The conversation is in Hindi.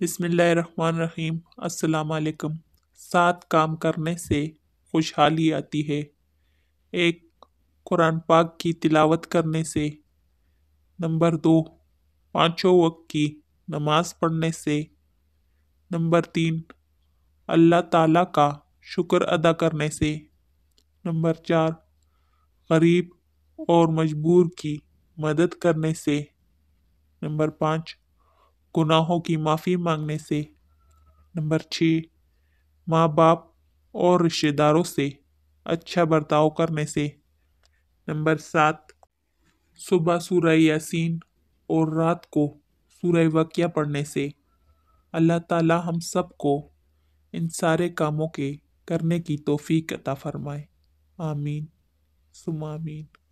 बिसमीम असलकम सात काम करने से खुशहाली आती है एक कुरान पाक की तिलावत करने से नंबर दो पाँचों वक्त की नमाज पढ़ने से नंबर तीन अल्लाह ताला का शुक्र अदा करने से नंबर चार गरीब और मजबूर की मदद करने से नंबर पाँच गुनाहों की माफ़ी मांगने से नंबर छः माँ बाप और रिश्तेदारों से अच्छा बर्ताव करने से नंबर सात सुबह सूर्य यासीन और रात को सूर्य वक्या पढ़ने से अल्लाह ताला हम को इन सारे कामों के करने की तोफ़ी अता फ़रमाए आमीन सुमामीन